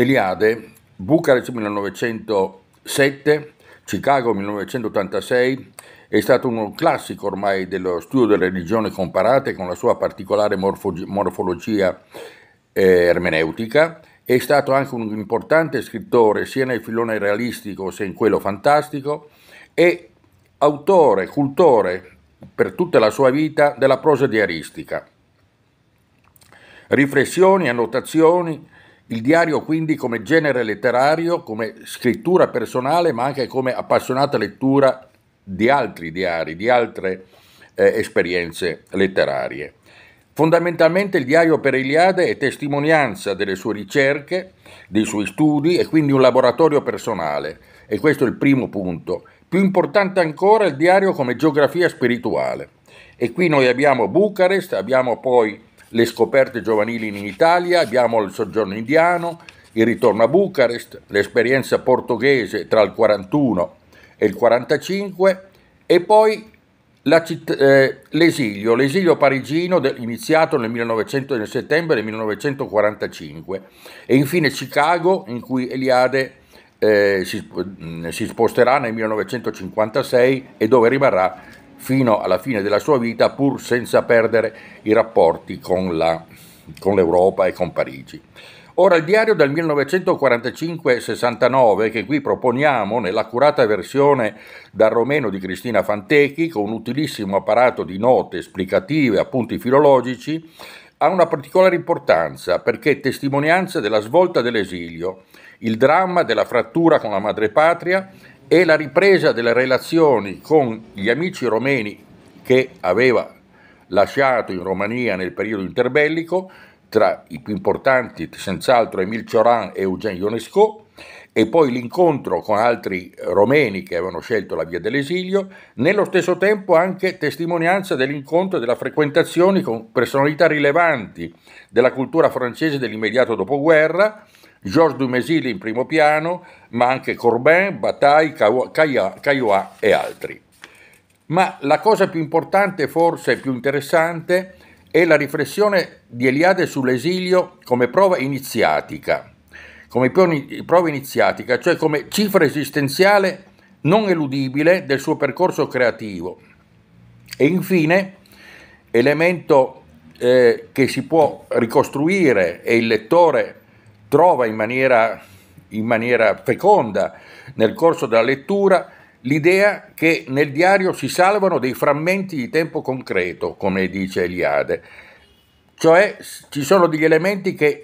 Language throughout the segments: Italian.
Eliade, Bucarest 1907, Chicago 1986, è stato un classico ormai dello studio delle religioni comparate con la sua particolare morfog- morfologia eh, ermeneutica. È stato anche un importante scrittore sia nel filone realistico sia in quello fantastico e autore, cultore per tutta la sua vita della prosa diaristica. Riflessioni, annotazioni, il diario quindi come genere letterario, come scrittura personale, ma anche come appassionata lettura di altri diari, di altre eh, esperienze letterarie. Fondamentalmente il diario per Iliade è testimonianza delle sue ricerche, dei suoi studi e quindi un laboratorio personale. E questo è il primo punto. Più importante ancora il diario come geografia spirituale. E qui noi abbiamo Bucarest, abbiamo poi le scoperte giovanili in Italia, abbiamo il soggiorno indiano, il ritorno a Bucarest, l'esperienza portoghese tra il 41 e il 45 e poi citt- eh, l'esilio, l'esilio parigino de- iniziato nel, 1900, nel settembre del 1945 e infine Chicago in cui Eliade eh, si, si sposterà nel 1956 e dove rimarrà fino alla fine della sua vita pur senza perdere i rapporti con, la, con l'Europa e con Parigi. Ora il diario del 1945-69 che qui proponiamo nell'accurata versione dal romeno di Cristina Fantechi con un utilissimo apparato di note esplicative, appunti filologici, ha una particolare importanza perché è testimonianza della svolta dell'esilio, il dramma della frattura con la madrepatria e la ripresa delle relazioni con gli amici romeni che aveva lasciato in Romania nel periodo interbellico, tra i più importanti senz'altro Emil Cioran e Eugen Ionesco, e poi l'incontro con altri romeni che avevano scelto la via dell'esilio, nello stesso tempo anche testimonianza dell'incontro e della frequentazione con personalità rilevanti della cultura francese dell'immediato dopoguerra, Georges Dumézil in primo piano, ma anche Corbin, Bataille, Caillois e altri. Ma la cosa più importante, forse più interessante, è la riflessione di Eliade sull'esilio come prova iniziatica, come prova iniziatica, cioè come cifra esistenziale non eludibile del suo percorso creativo. E infine, elemento eh, che si può ricostruire e il lettore trova in maniera, in maniera feconda nel corso della lettura l'idea che nel diario si salvano dei frammenti di tempo concreto, come dice Eliade, cioè ci sono degli elementi che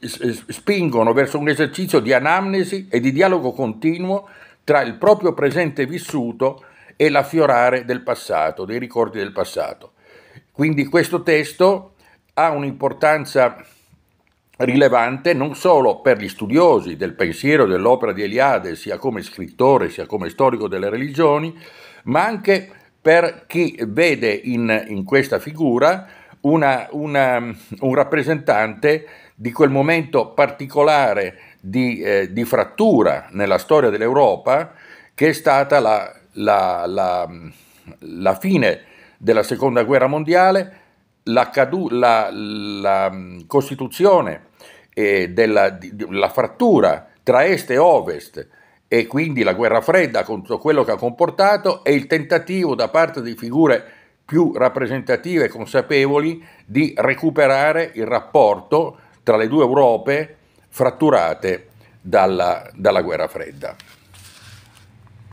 spingono verso un esercizio di anamnesi e di dialogo continuo tra il proprio presente vissuto e l'affiorare del passato, dei ricordi del passato. Quindi questo testo ha un'importanza rilevante non solo per gli studiosi del pensiero dell'opera di Eliade, sia come scrittore sia come storico delle religioni, ma anche per chi vede in, in questa figura una, una, un rappresentante di quel momento particolare di, eh, di, frattura nella storia dell'Europa che è stata la, la, la, la fine della seconda guerra mondiale, la, la, la, Costituzione eh, della, di, della frattura tra est e ovest e quindi la guerra fredda con tutto quello che ha comportato e il tentativo da parte di figure più rappresentative e consapevoli di recuperare il rapporto tra le due Europe fratturate dalla, dalla guerra fredda.